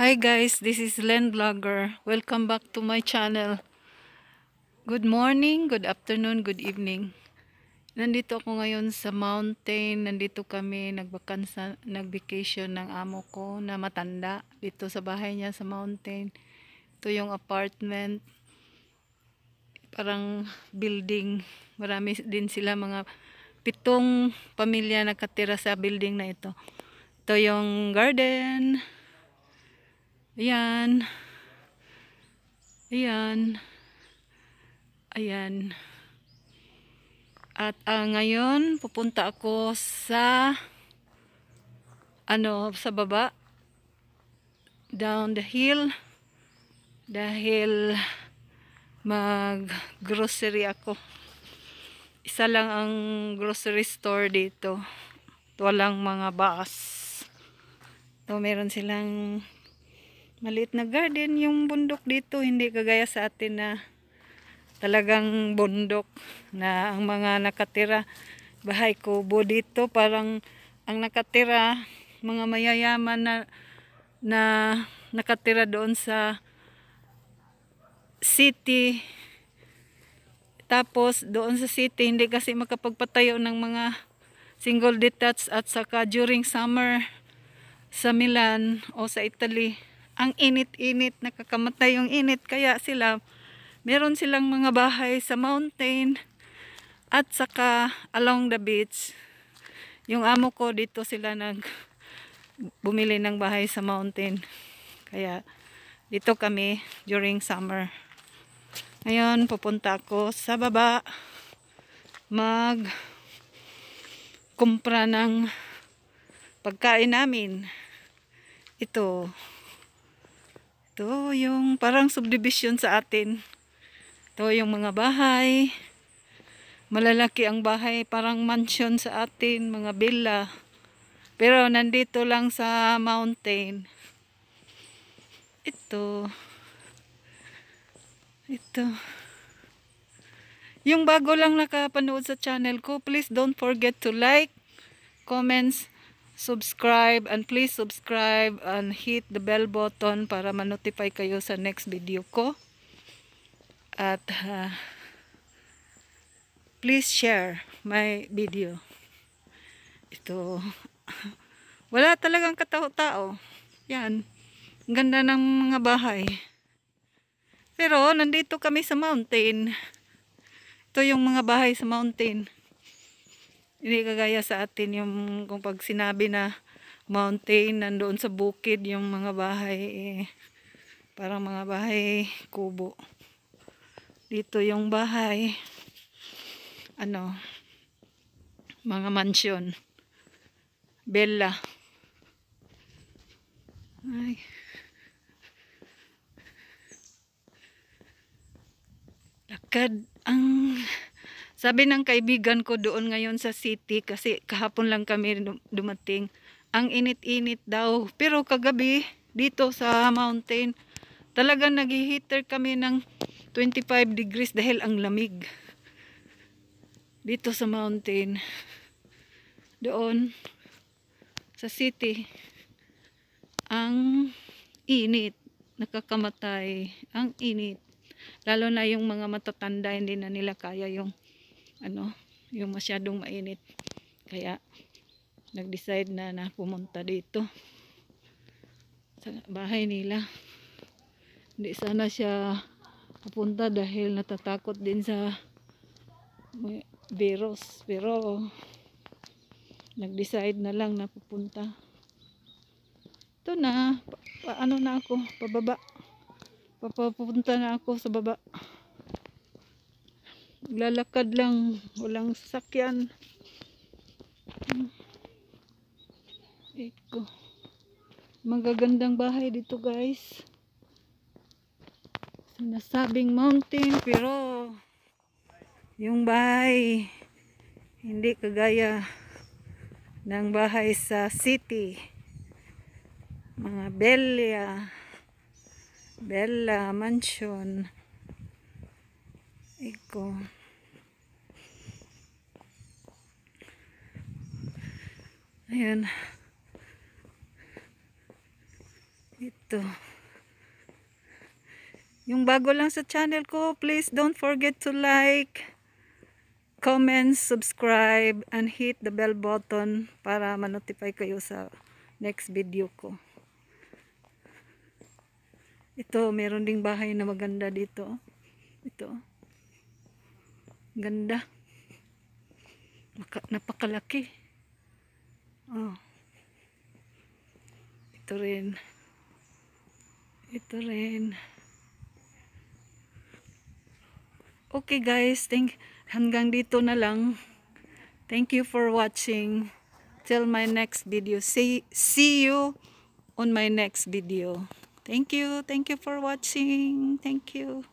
Hi guys, this is Len Vlogger. Welcome back to my channel. Good morning, good afternoon, good evening. Nandito ako ngayon sa mountain. Nandito kami nagbakansa, nagvacation ng amo ko na matanda dito sa bahay niya sa mountain. Ito yung apartment. Parang building. Marami din sila mga pitong pamilya nakatira sa building na ito. Ito yung garden. Ayan. Ayan. Ayan. At uh, ngayon, pupunta ako sa ano, sa baba. Down the hill. Dahil mag-grocery ako. Isa lang ang grocery store dito. Walang mga bus. So, meron silang maliit na garden yung bundok dito hindi kagaya sa atin na talagang bundok na ang mga nakatira bahay kubo dito parang ang nakatira mga mayayaman na na nakatira doon sa city tapos doon sa city hindi kasi makapagpatayo ng mga single detached at saka during summer sa Milan o sa Italy ang init-init, nakakamatay yung init. Kaya sila, meron silang mga bahay sa mountain at saka along the beach. Yung amo ko dito sila nag bumili ng bahay sa mountain. Kaya dito kami during summer. Ngayon pupunta ako sa baba mag kumpra ng pagkain namin. Ito ito yung parang subdivision sa atin. Ito yung mga bahay. Malalaki ang bahay, parang mansion sa atin, mga villa. Pero nandito lang sa mountain. Ito. Ito. Yung bago lang nakapanood sa channel ko, please don't forget to like, comments, subscribe and please subscribe and hit the bell button para manotify kayo sa next video ko at uh, please share my video ito wala talagang katao-tao yan ang ganda ng mga bahay pero nandito kami sa mountain ito yung mga bahay sa mountain hindi kagaya sa atin yung kung pag sinabi na mountain, nandoon sa bukid yung mga bahay, eh, parang mga bahay kubo. Dito yung bahay, ano, mga mansion. Bella. Ay. Lakad ang sabi ng kaibigan ko doon ngayon sa city kasi kahapon lang kami dumating. Ang init-init daw. Pero kagabi dito sa mountain talaga naghihitter kami ng 25 degrees dahil ang lamig. Dito sa mountain. Doon sa city ang init nakakamatay ang init lalo na yung mga matatanda hindi na nila kaya yung ano, yung masyadong mainit. Kaya, nag-decide na na pumunta dito. Sa bahay nila. Hindi sana siya pupunta dahil natatakot din sa virus. Pero, nag-decide na lang na pupunta. Ito na, pa, ano na ako, pababa. Papapunta na ako sa baba lalakad lang walang sakyan Eko. magagandang bahay dito guys sinasabing mountain pero yung bahay hindi kagaya ng bahay sa city mga bella Bella Mansion Iko. Ayan. Ito. Yung bago lang sa channel ko, please don't forget to like, comment, subscribe, and hit the bell button para manotify kayo sa next video ko. Ito, meron ding bahay na maganda dito. Ito. Ganda. Maka, napakalaki. Oh. Ito rin. Ito rin. Okay guys, thank hanggang dito na lang. Thank you for watching. Till my next video. See see you on my next video. Thank you. Thank you for watching. Thank you.